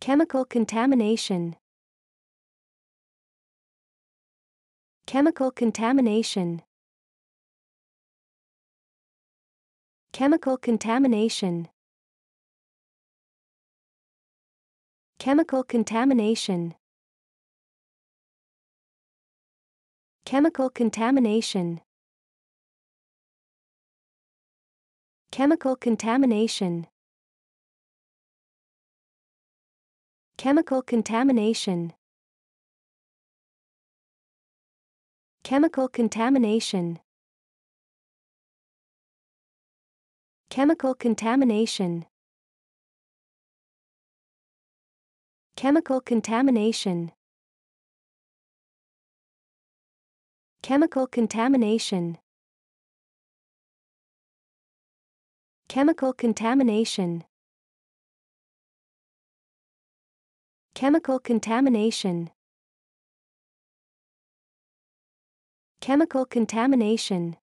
Chemical contamination. Chemical contamination. Chemical contamination. Chemical contamination. Chemical contamination. Chemical contamination. Chemical contamination. Chemical contamination. Chemical contamination. Chemical contamination. Chemical contamination. Chemical contamination. Chemical contamination Chemical contamination